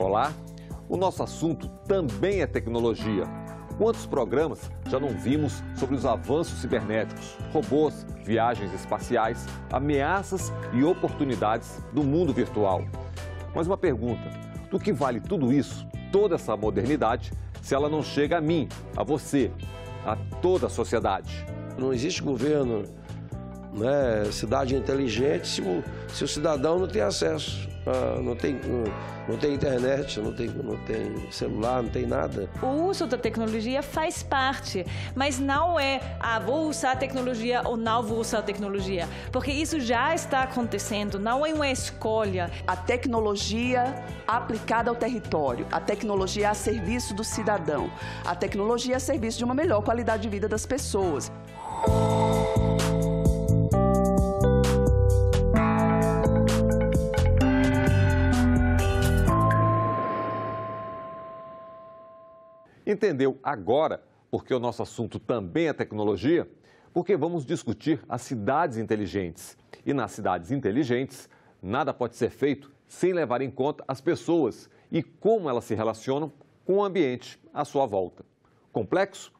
Olá. o nosso assunto também é tecnologia. Quantos programas já não vimos sobre os avanços cibernéticos, robôs, viagens espaciais, ameaças e oportunidades do mundo virtual? Mas uma pergunta: do que vale tudo isso, toda essa modernidade, se ela não chega a mim, a você, a toda a sociedade? Não existe governo, né, cidade inteligente, se o, se o cidadão não tem acesso. Ah, não, tem, hum, não tem internet, não tem, não tem celular, não tem nada. O uso da tecnologia faz parte, mas não é, ah, vou usar a tecnologia ou não vou usar a tecnologia, porque isso já está acontecendo, não é uma escolha. A tecnologia aplicada ao território, a tecnologia a serviço do cidadão, a tecnologia a serviço de uma melhor qualidade de vida das pessoas. Entendeu agora porque o nosso assunto também é tecnologia? Porque vamos discutir as cidades inteligentes. E nas cidades inteligentes, nada pode ser feito sem levar em conta as pessoas e como elas se relacionam com o ambiente à sua volta. Complexo?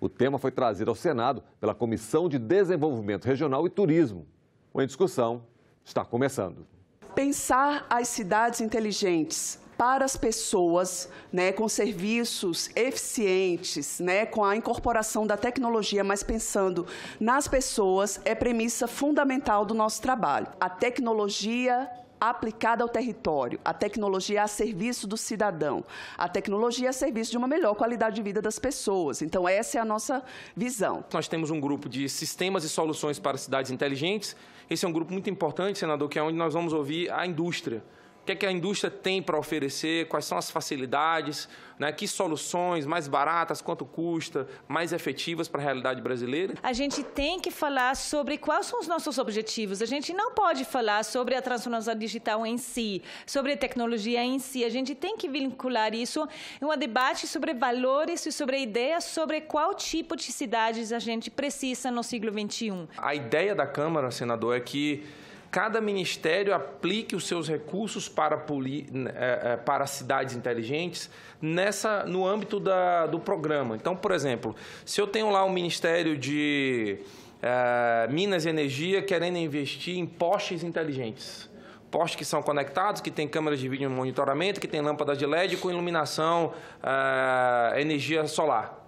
O tema foi trazido ao Senado pela Comissão de Desenvolvimento Regional e Turismo. O Em Discussão está começando. Pensar as cidades inteligentes para as pessoas, né, com serviços eficientes, né, com a incorporação da tecnologia, mas pensando nas pessoas, é premissa fundamental do nosso trabalho. A tecnologia aplicada ao território, a tecnologia a serviço do cidadão, a tecnologia a serviço de uma melhor qualidade de vida das pessoas. Então, essa é a nossa visão. Nós temos um grupo de sistemas e soluções para cidades inteligentes. Esse é um grupo muito importante, senador, que é onde nós vamos ouvir a indústria. O que, é que a indústria tem para oferecer? Quais são as facilidades? Né? Que soluções mais baratas? Quanto custa? Mais efetivas para a realidade brasileira? A gente tem que falar sobre quais são os nossos objetivos. A gente não pode falar sobre a transformação digital em si, sobre a tecnologia em si. A gente tem que vincular isso em um debate sobre valores e sobre ideias sobre qual tipo de cidades a gente precisa no siglo XXI. A ideia da Câmara, senador, é que cada ministério aplique os seus recursos para, poli, né, é, é, para cidades inteligentes nessa, no âmbito da, do programa. Então, por exemplo, se eu tenho lá um ministério de é, Minas e Energia querendo investir em postes inteligentes, postes que são conectados, que tem câmeras de vídeo monitoramento, que tem lâmpadas de LED com iluminação, uh, energia solar.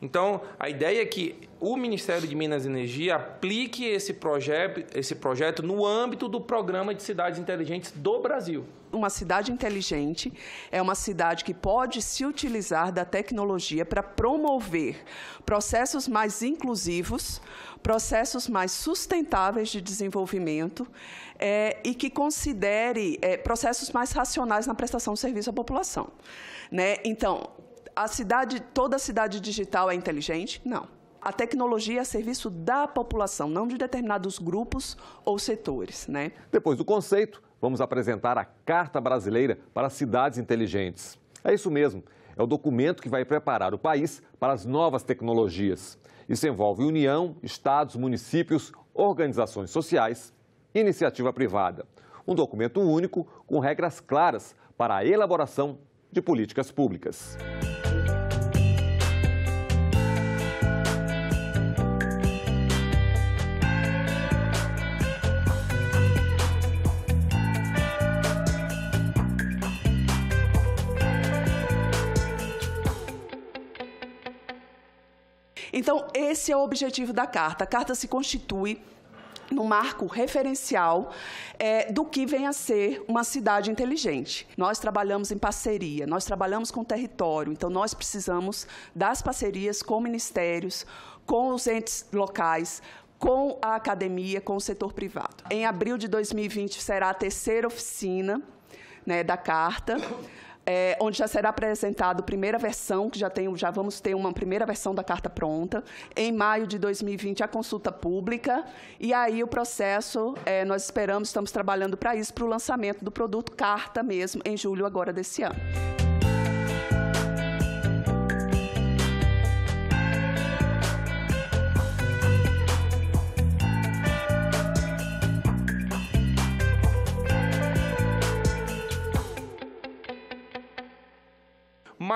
Então, a ideia é que o Ministério de Minas e Energia aplique esse projeto, esse projeto no âmbito do Programa de Cidades Inteligentes do Brasil. Uma cidade inteligente é uma cidade que pode se utilizar da tecnologia para promover processos mais inclusivos, processos mais sustentáveis de desenvolvimento é, e que considere é, processos mais racionais na prestação de serviço à população. Né? Então, a cidade, toda a cidade digital é inteligente? Não. A tecnologia é a serviço da população, não de determinados grupos ou setores. Né? Depois do conceito, vamos apresentar a Carta Brasileira para Cidades Inteligentes. É isso mesmo, é o documento que vai preparar o país para as novas tecnologias. Isso envolve União, estados, municípios, organizações sociais e iniciativa privada. Um documento único com regras claras para a elaboração de políticas públicas. Então, esse é o objetivo da carta. A carta se constitui no marco referencial é, do que vem a ser uma cidade inteligente. Nós trabalhamos em parceria, nós trabalhamos com o território, então nós precisamos das parcerias com ministérios, com os entes locais, com a academia, com o setor privado. Em abril de 2020 será a terceira oficina né, da carta é, onde já será apresentada a primeira versão, que já, tem, já vamos ter uma primeira versão da carta pronta. Em maio de 2020, a consulta pública. E aí o processo, é, nós esperamos, estamos trabalhando para isso, para o lançamento do produto carta mesmo, em julho agora desse ano.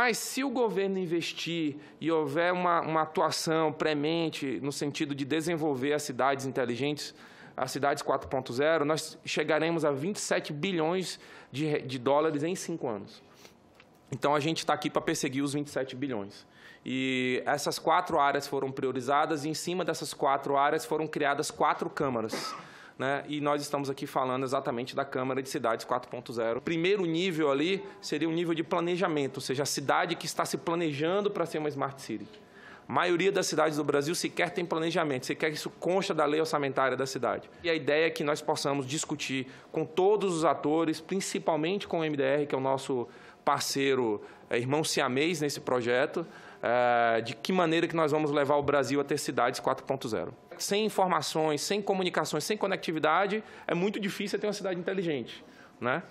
Mas se o governo investir e houver uma, uma atuação premente no sentido de desenvolver as cidades inteligentes, as cidades 4.0, nós chegaremos a 27 bilhões de, de dólares em cinco anos. Então, a gente está aqui para perseguir os 27 bilhões. E essas quatro áreas foram priorizadas e, em cima dessas quatro áreas, foram criadas quatro câmaras né? E nós estamos aqui falando exatamente da Câmara de Cidades 4.0. primeiro nível ali seria o nível de planejamento, ou seja, a cidade que está se planejando para ser uma Smart City. A maioria das cidades do Brasil sequer tem planejamento, sequer isso consta da lei orçamentária da cidade. E a ideia é que nós possamos discutir com todos os atores, principalmente com o MDR, que é o nosso parceiro, é, irmão siamês nesse projeto, ah, de que maneira que nós vamos levar o Brasil a ter cidades 4.0. Sem informações, sem comunicações, sem conectividade, é muito difícil ter uma cidade inteligente. Né?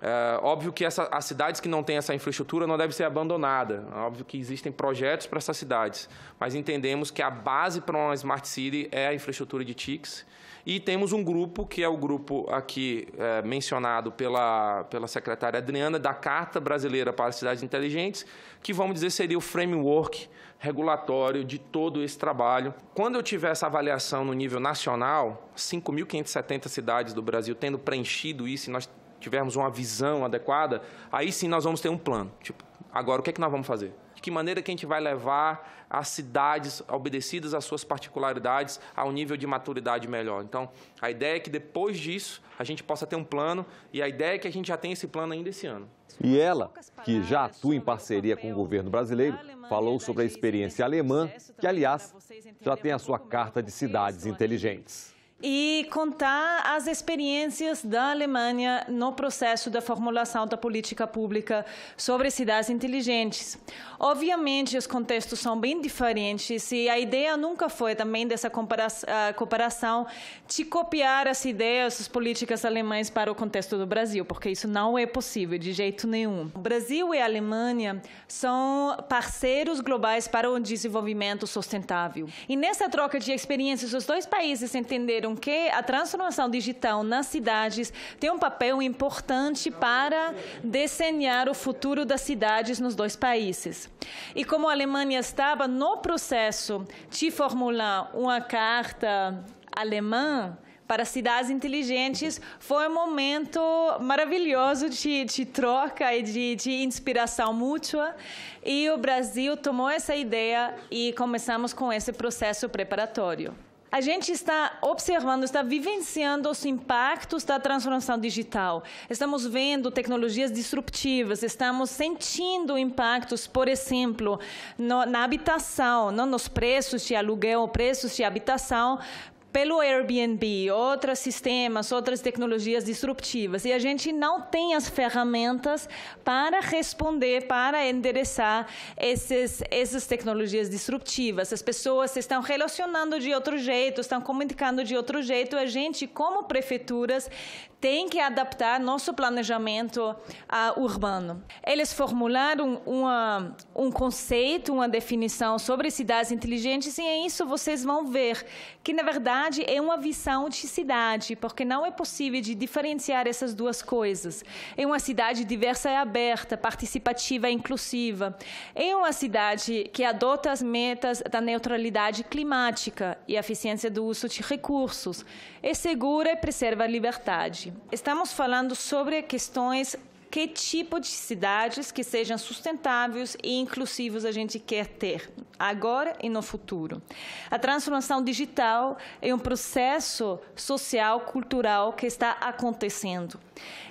É, óbvio que essa, as cidades que não têm essa infraestrutura não devem ser abandonadas. Óbvio que existem projetos para essas cidades, mas entendemos que a base para uma Smart City é a infraestrutura de TICs e temos um grupo, que é o grupo aqui é, mencionado pela, pela secretária Adriana, da Carta Brasileira para as Cidades Inteligentes, que, vamos dizer, seria o framework regulatório de todo esse trabalho. Quando eu tiver essa avaliação no nível nacional, 5.570 cidades do Brasil tendo preenchido isso, e nós tivermos uma visão adequada, aí sim nós vamos ter um plano. Tipo, agora o que é que nós vamos fazer? de que maneira que a gente vai levar as cidades, obedecidas às suas particularidades, a um nível de maturidade melhor. Então, a ideia é que depois disso a gente possa ter um plano e a ideia é que a gente já tenha esse plano ainda esse ano. E ela, que já atua em parceria com o governo brasileiro, falou sobre a experiência alemã, que, aliás, já tem a sua carta de cidades inteligentes e contar as experiências da Alemanha no processo da formulação da política pública sobre cidades inteligentes. Obviamente, os contextos são bem diferentes e a ideia nunca foi também dessa ah, comparação de copiar as ideias, as políticas alemães para o contexto do Brasil, porque isso não é possível de jeito nenhum. O Brasil e a Alemanha são parceiros globais para o desenvolvimento sustentável. E nessa troca de experiências, os dois países entenderam que a transformação digital nas cidades tem um papel importante para desenhar o futuro das cidades nos dois países. E como a Alemanha estava no processo de formular uma carta alemã, para cidades inteligentes foi um momento maravilhoso de, de troca e de, de, inspiração mútua. E o Brasil tomou essa ideia e começamos com esse processo preparatório a gente está observando, está vivenciando os impactos da transformação digital. Estamos vendo tecnologias disruptivas, estamos sentindo impactos, por exemplo, no, na habitação, não nos preços de aluguel, preços de habitação, pelo Airbnb, outros sistemas, outras tecnologias disruptivas, e a gente não tem as ferramentas para responder, para endereçar esses, essas tecnologias disruptivas. As pessoas se estão relacionando de outro jeito, estão comunicando de outro jeito. A gente, como prefeituras, tem que adaptar nosso planejamento uh, urbano. Eles formularam uma, um conceito, uma definição sobre cidades inteligentes, e é isso vocês vão ver que, na verdade, é uma visão de cidade, porque não é possível de diferenciar essas duas coisas. É uma cidade diversa e aberta, participativa e inclusiva. É uma cidade que adota as metas da neutralidade climática e eficiência do uso de recursos. É segura e preserva a liberdade. Estamos falando sobre questões que tipo de cidades que sejam sustentáveis e inclusivos a gente quer ter, agora e no futuro. A transformação digital é um processo social, cultural que está acontecendo.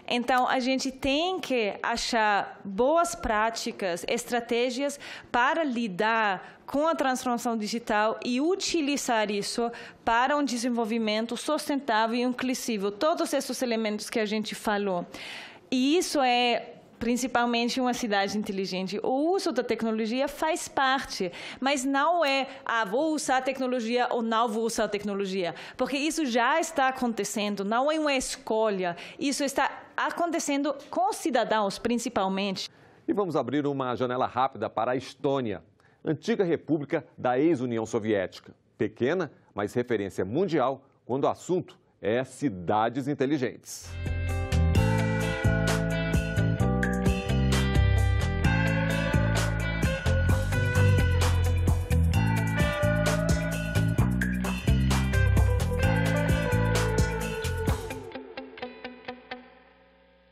Então, a gente tem que achar boas práticas, estratégias para lidar com a transformação digital e utilizar isso para um desenvolvimento sustentável e inclusivo. Todos esses elementos que a gente falou. E isso é principalmente uma cidade inteligente. O uso da tecnologia faz parte, mas não é, ah, vou usar a tecnologia ou não vou usar a tecnologia, porque isso já está acontecendo, não é uma escolha, isso está acontecendo com os cidadãos, principalmente. E vamos abrir uma janela rápida para a Estônia, antiga república da ex-União Soviética. Pequena, mas referência mundial quando o assunto é cidades inteligentes.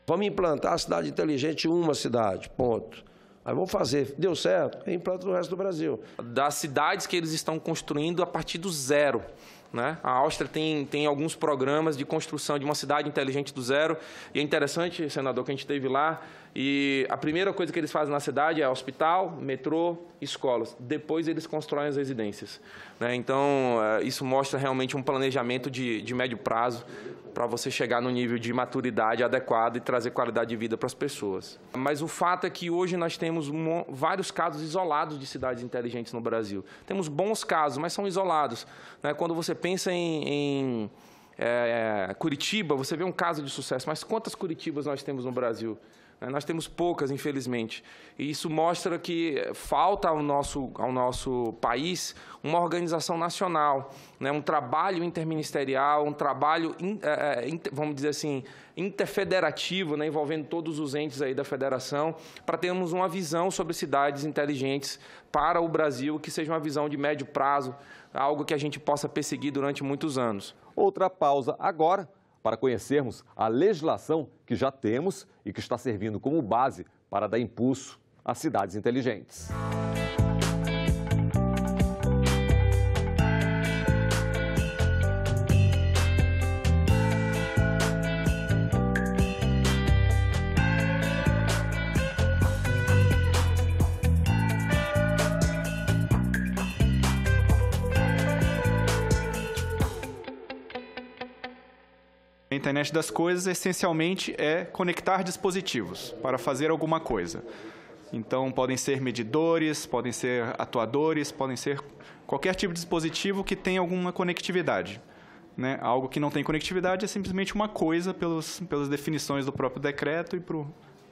Vamos implantar a cidade inteligente em uma cidade, ponto. Aí vamos fazer, deu certo, implanta no resto do Brasil. Das cidades que eles estão construindo a partir do zero. Né? A Áustria tem, tem alguns programas de construção de uma cidade inteligente do zero. E é interessante, senador, que a gente teve lá, e a primeira coisa que eles fazem na cidade é hospital, metrô, escolas. Depois eles constroem as residências. Né? Então, eh, isso mostra realmente um planejamento de, de médio prazo para você chegar no nível de maturidade adequado e trazer qualidade de vida para as pessoas. Mas o fato é que hoje nós temos vários casos isolados de cidades inteligentes no Brasil. Temos bons casos, mas são isolados. Né? Quando você pensa em, em é, é, Curitiba, você vê um caso de sucesso, mas quantas Curitibas nós temos no Brasil? Né? Nós temos poucas, infelizmente. E isso mostra que falta ao nosso, ao nosso país uma organização nacional, né? um trabalho interministerial, um trabalho, é, é, vamos dizer assim, interfederativo, né? envolvendo todos os entes aí da federação, para termos uma visão sobre cidades inteligentes para o Brasil, que seja uma visão de médio prazo, algo que a gente possa perseguir durante muitos anos. Outra pausa agora para conhecermos a legislação que já temos e que está servindo como base para dar impulso às cidades inteligentes. internet das coisas essencialmente é conectar dispositivos para fazer alguma coisa. Então, podem ser medidores, podem ser atuadores, podem ser qualquer tipo de dispositivo que tenha alguma conectividade. Né? Algo que não tem conectividade é simplesmente uma coisa, pelos, pelas definições do próprio decreto e pro,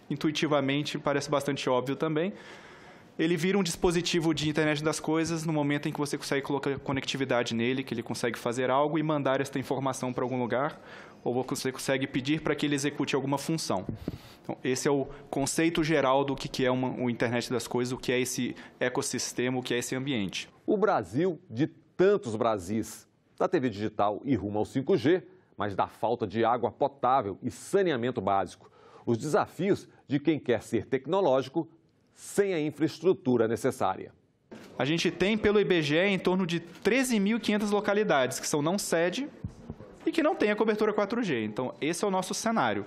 intuitivamente parece bastante óbvio também. Ele vira um dispositivo de internet das coisas no momento em que você consegue colocar conectividade nele, que ele consegue fazer algo e mandar esta informação para algum lugar, ou você consegue pedir para que ele execute alguma função. Então, esse é o conceito geral do que é uma, o internet das coisas, o que é esse ecossistema, o que é esse ambiente. O Brasil de tantos Brasis, da TV digital e rumo ao 5G, mas da falta de água potável e saneamento básico. Os desafios de quem quer ser tecnológico sem a infraestrutura necessária. A gente tem, pelo IBGE, em torno de 13.500 localidades que são não sede e que não tenha cobertura 4G. Então, esse é o nosso cenário.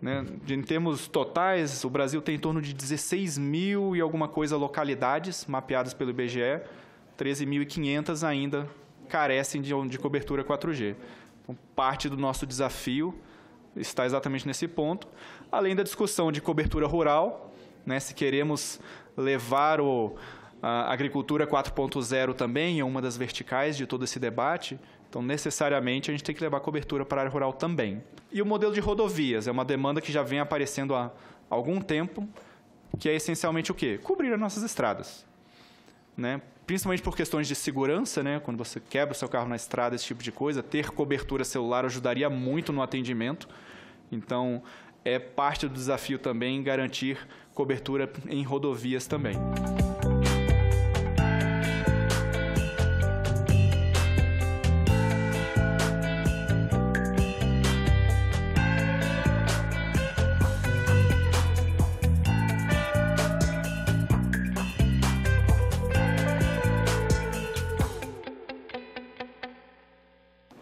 Né? Em termos totais, o Brasil tem em torno de 16 mil e alguma coisa localidades mapeadas pelo IBGE, 13.500 ainda carecem de, de cobertura 4G. Então, parte do nosso desafio está exatamente nesse ponto, além da discussão de cobertura rural, né? se queremos levar o, a agricultura 4.0 também, é uma das verticais de todo esse debate, então, necessariamente, a gente tem que levar cobertura para a área rural também. E o modelo de rodovias é uma demanda que já vem aparecendo há algum tempo, que é essencialmente o quê? Cobrir as nossas estradas. Né? Principalmente por questões de segurança, né? quando você quebra o seu carro na estrada, esse tipo de coisa, ter cobertura celular ajudaria muito no atendimento. Então, é parte do desafio também garantir cobertura em rodovias também.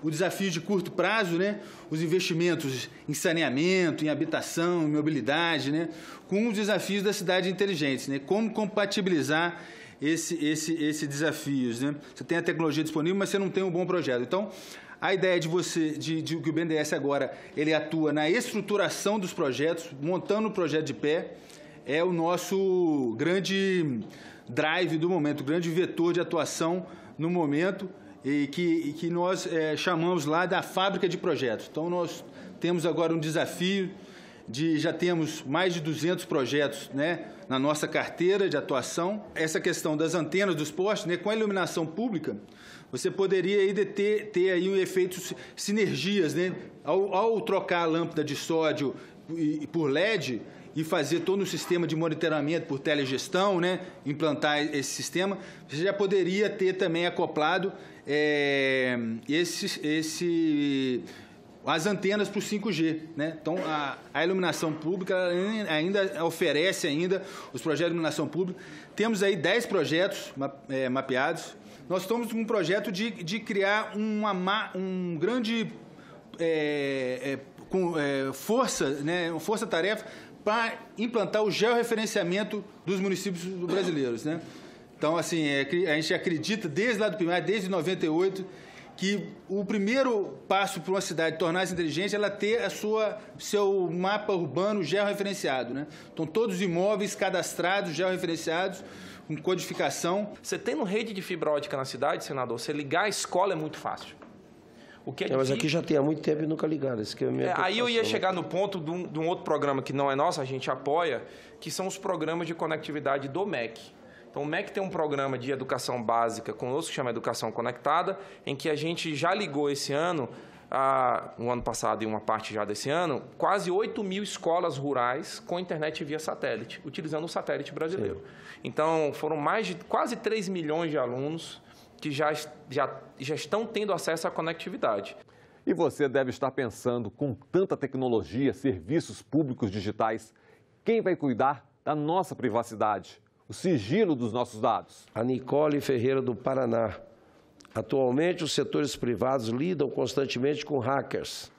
o desafio de curto prazo, né? os investimentos em saneamento, em habitação, em mobilidade, né? com os desafios da cidade inteligente. Né? Como compatibilizar esse, esse, esses desafios? Né? Você tem a tecnologia disponível, mas você não tem um bom projeto. Então, a ideia de você, de, de que o BNDES agora ele atua na estruturação dos projetos, montando o projeto de pé, é o nosso grande drive do momento, o grande vetor de atuação no momento e que, e que nós é, chamamos lá da fábrica de projetos. Então, nós temos agora um desafio de já temos mais de 200 projetos né, na nossa carteira de atuação. Essa questão das antenas dos postes, né, com a iluminação pública, você poderia aí ter, ter aí um efeitos sinergias, né? Ao, ao trocar a lâmpada de sódio por LED, e fazer todo um sistema de monitoramento por telegestão, né? implantar esse sistema, você já poderia ter também acoplado é, esse, esse, as antenas para o 5G. Né? Então, a, a iluminação pública ainda oferece ainda os projetos de iluminação pública. Temos aí 10 projetos é, mapeados. Nós estamos com um projeto de, de criar uma, um grande é, é, com, é, força, né, força-tarefa para implantar o georreferenciamento dos municípios brasileiros. Né? Então, assim, é, a gente acredita desde lá do primário, desde 98, que o primeiro passo para uma cidade tornar-se inteligente é ela ter a sua seu mapa urbano georreferenciado, né? Então todos os imóveis cadastrados, georreferenciados, com codificação. Você tem uma rede de fibra ótica na cidade, senador, você ligar a escola é muito fácil. O que é, é mas aqui já tem há muito tempo e nunca ligaram. Isso que é a minha é, aí eu ia chegar no ponto de um, de um outro programa que não é nosso, a gente apoia, que são os programas de conectividade do MEC. Então, o MEC tem um programa de educação básica conosco, que chama Educação Conectada, em que a gente já ligou esse ano, ah, um ano passado e uma parte já desse ano, quase 8 mil escolas rurais com internet via satélite, utilizando o satélite brasileiro. Sim. Então, foram mais de quase 3 milhões de alunos que já, já, já estão tendo acesso à conectividade. E você deve estar pensando, com tanta tecnologia, serviços públicos digitais, quem vai cuidar da nossa privacidade, o sigilo dos nossos dados? A Nicole Ferreira do Paraná. Atualmente, os setores privados lidam constantemente com hackers.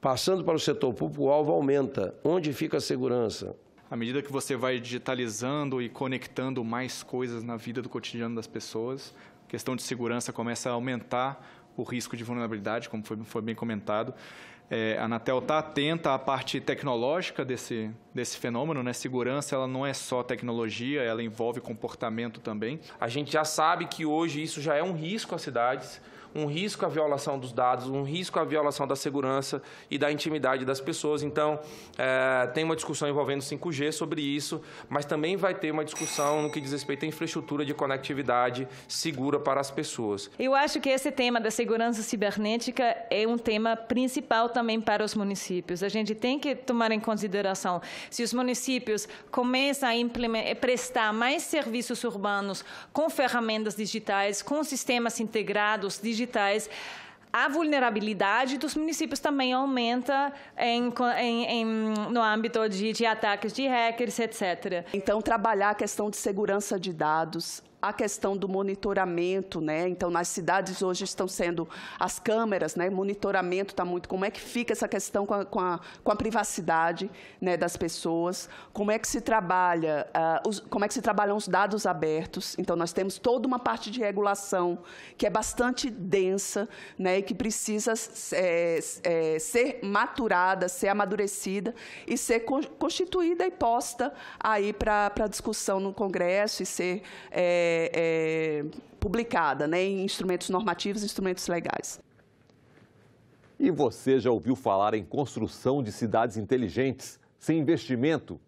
Passando para o setor público, o alvo aumenta. Onde fica a segurança? à medida que você vai digitalizando e conectando mais coisas na vida do cotidiano das pessoas, a questão de segurança começa a aumentar o risco de vulnerabilidade, como foi, foi bem comentado. É, a Anatel está atenta à parte tecnológica desse, desse fenômeno, né? Segurança, ela não é só tecnologia, ela envolve comportamento também. A gente já sabe que hoje isso já é um risco às cidades um risco à violação dos dados, um risco à violação da segurança e da intimidade das pessoas. Então, é, tem uma discussão envolvendo 5G sobre isso, mas também vai ter uma discussão no que diz respeito à infraestrutura de conectividade segura para as pessoas. Eu acho que esse tema da segurança cibernética é um tema principal também para os municípios. A gente tem que tomar em consideração se os municípios começam a prestar mais serviços urbanos com ferramentas digitais, com sistemas integrados digitais, digitais a vulnerabilidade dos municípios também aumenta em, em, em, no âmbito de, de ataques de hackers, etc. Então, trabalhar a questão de segurança de dados, a questão do monitoramento, né? Então, nas cidades hoje estão sendo as câmeras, né? Monitoramento está muito. Como é que fica essa questão com a, com a, com a privacidade né, das pessoas? Como é que se trabalha? Uh, os, como é que se trabalham os dados abertos? Então, nós temos toda uma parte de regulação que é bastante densa, né? E que precisa é, é, ser maturada, ser amadurecida e ser constituída e posta aí para discussão no Congresso e ser é, é, é, publicada né, em instrumentos normativos e instrumentos legais. E você já ouviu falar em construção de cidades inteligentes, sem investimento?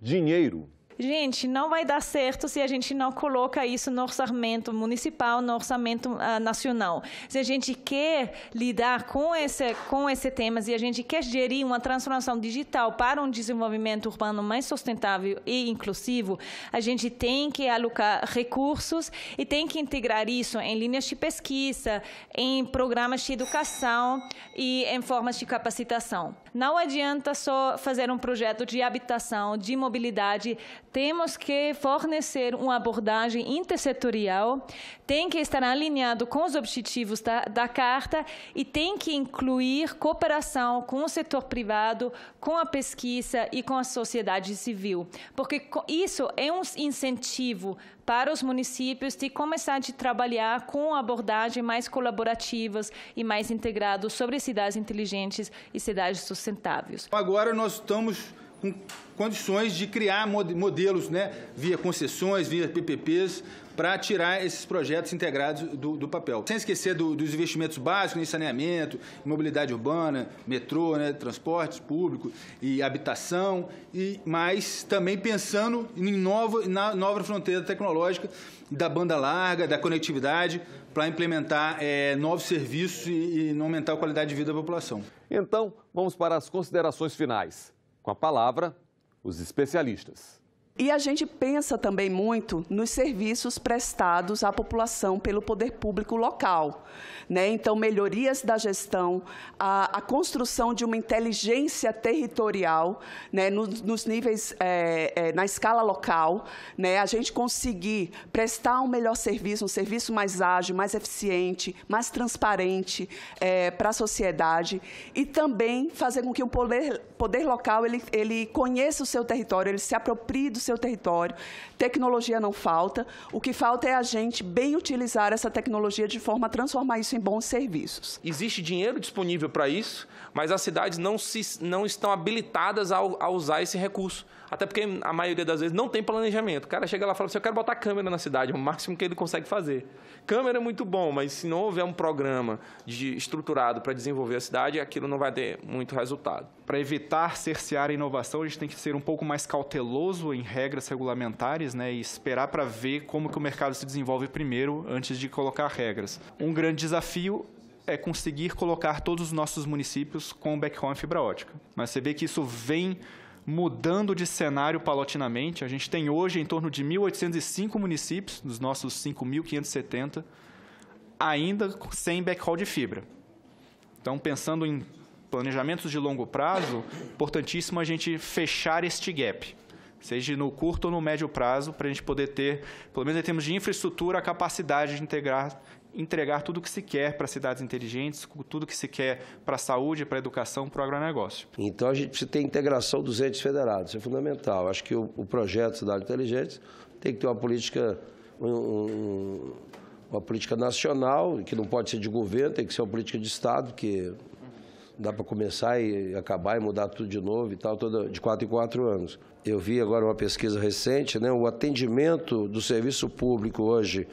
Dinheiro gente, não vai dar certo se a gente não coloca isso no orçamento municipal, no orçamento uh, nacional. Se a gente quer lidar com esse, com esse tema, se a gente quer gerir uma transformação digital para um desenvolvimento urbano mais sustentável e inclusivo, a gente tem que alocar recursos e tem que integrar isso em linhas de pesquisa, em programas de educação e em formas de capacitação. Não adianta só fazer um projeto de habitação, de mobilidade. Temos que fornecer uma abordagem intersetorial, tem que estar alinhado com os objetivos da, da carta e tem que incluir cooperação com o setor privado, com a pesquisa e com a sociedade civil. Porque isso é um incentivo para os municípios de começar a trabalhar com abordagens mais colaborativas e mais integradas sobre cidades inteligentes e cidades sustentáveis. Agora nós estamos com condições de criar modelos né, via concessões, via PPPs, para tirar esses projetos integrados do, do papel. Sem esquecer do, dos investimentos básicos né, em saneamento, mobilidade urbana, metrô, né, transportes públicos e habitação, e, mas também pensando em nova, na nova fronteira tecnológica da banda larga, da conectividade, para implementar é, novos serviços e, e aumentar a qualidade de vida da população. Então, vamos para as considerações finais. Com a palavra, os especialistas. E a gente pensa também muito nos serviços prestados à população pelo poder público local. Né? Então, melhorias da gestão, a, a construção de uma inteligência territorial né? nos, nos níveis, é, é, na escala local, né? a gente conseguir prestar um melhor serviço, um serviço mais ágil, mais eficiente, mais transparente é, para a sociedade e também fazer com que o poder, poder local ele, ele conheça o seu território, ele se aproprie do seu seu território. Tecnologia não falta. O que falta é a gente bem utilizar essa tecnologia de forma a transformar isso em bons serviços. Existe dinheiro disponível para isso, mas as cidades não, se, não estão habilitadas a, a usar esse recurso. Até porque a maioria das vezes não tem planejamento. O cara chega lá e fala assim: eu quero botar câmera na cidade, é o máximo que ele consegue fazer. Câmera é muito bom, mas se não houver um programa de, estruturado para desenvolver a cidade, aquilo não vai ter muito resultado. Para evitar cercear a inovação, a gente tem que ser um pouco mais cauteloso em regras regulamentares né, e esperar para ver como que o mercado se desenvolve primeiro antes de colocar regras. Um grande desafio é conseguir colocar todos os nossos municípios com backhaul em fibra ótica. Mas você vê que isso vem mudando de cenário paulatinamente. A gente tem hoje em torno de 1.805 municípios, dos nossos 5.570, ainda sem backhaul de fibra. Então, pensando em planejamentos de longo prazo, importantíssimo a gente fechar este gap, seja no curto ou no médio prazo, para a gente poder ter, pelo menos em termos de infraestrutura, a capacidade de integrar entregar tudo o que se quer para cidades inteligentes, tudo o que se quer para a saúde, para a educação, para o agronegócio. Então a gente precisa ter integração dos entes federados, isso é fundamental. Acho que o, o projeto Cidade Inteligente tem que ter uma política, um, uma política nacional, que não pode ser de governo, tem que ser uma política de Estado, que dá para começar e acabar e mudar tudo de novo e tal, toda, de quatro em quatro anos. Eu vi agora uma pesquisa recente, né, o atendimento do serviço público hoje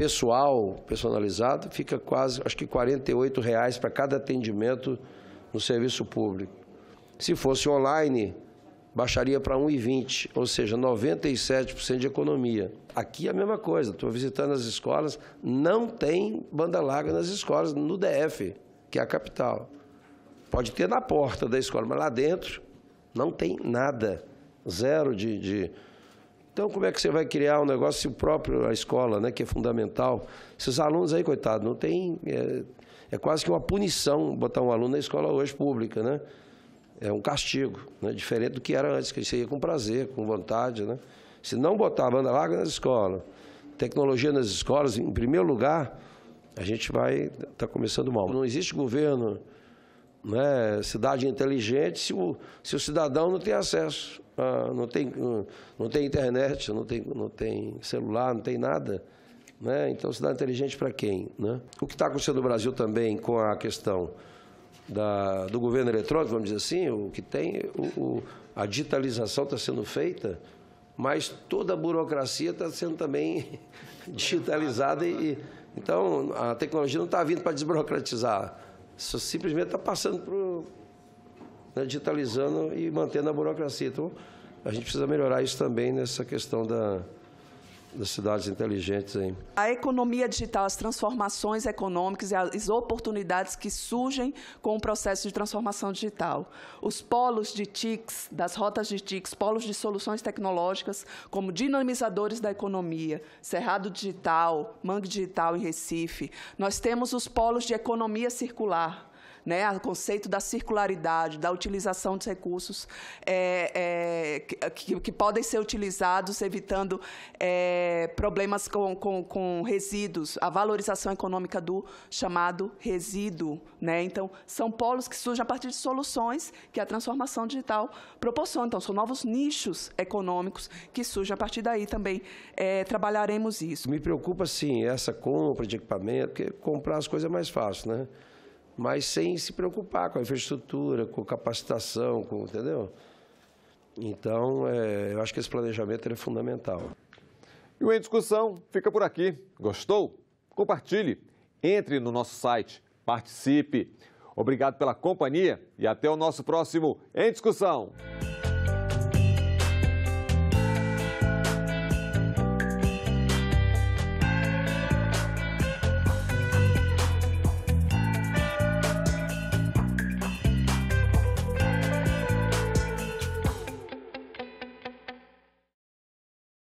pessoal, personalizado, fica quase, acho que R$ reais para cada atendimento no serviço público. Se fosse online, baixaria para 1,20, ou seja, 97% de economia. Aqui é a mesma coisa, estou visitando as escolas, não tem banda larga nas escolas, no DF, que é a capital. Pode ter na porta da escola, mas lá dentro não tem nada, zero de, de então, como é que você vai criar um negócio se o próprio, a escola, né, que é fundamental, esses alunos aí, coitado, não tem... É, é quase que uma punição botar um aluno na escola hoje pública, né? É um castigo, né? diferente do que era antes, que você ia é com prazer, com vontade, né? Se não botar a banda larga nas escolas, tecnologia nas escolas, em primeiro lugar, a gente vai estar tá começando mal. Não existe governo, né, cidade inteligente, se o, se o cidadão não tem acesso não, tem, não tem internet, não tem, não tem celular, não tem nada. Né? Então, cidade inteligente para quem? Né? O que está acontecendo no Brasil também com a questão da, do governo eletrônico, vamos dizer assim, o que tem, o, o, a digitalização está sendo feita, mas toda a burocracia está sendo também digitalizada. E, então, a tecnologia não está vindo para desburocratizar, simplesmente está passando para né, digitalizando e mantendo a burocracia. Então, a gente precisa melhorar isso também nessa questão da, das cidades inteligentes. Hein? A economia digital, as transformações econômicas e as oportunidades que surgem com o processo de transformação digital. Os polos de TICs, das rotas de TICs, polos de soluções tecnológicas como dinamizadores da economia, Cerrado Digital, Mangue Digital em Recife. Nós temos os polos de economia circular, né, o conceito da circularidade, da utilização dos recursos é, é, que, que, podem ser utilizados, evitando é, problemas com, com, com, resíduos, a valorização econômica do chamado resíduo. Né? Então, são polos que surgem a partir de soluções que a transformação digital proporciona. Então, são novos nichos econômicos que surgem a partir daí também. É, trabalharemos isso. Me preocupa, sim, essa compra de equipamento, porque comprar as coisas é mais fácil, né? mas sem se preocupar com a infraestrutura, com capacitação, com, entendeu? Então, é, eu acho que esse planejamento é fundamental. E o Em Discussão fica por aqui. Gostou? Compartilhe, entre no nosso site, participe. Obrigado pela companhia e até o nosso próximo Em Discussão.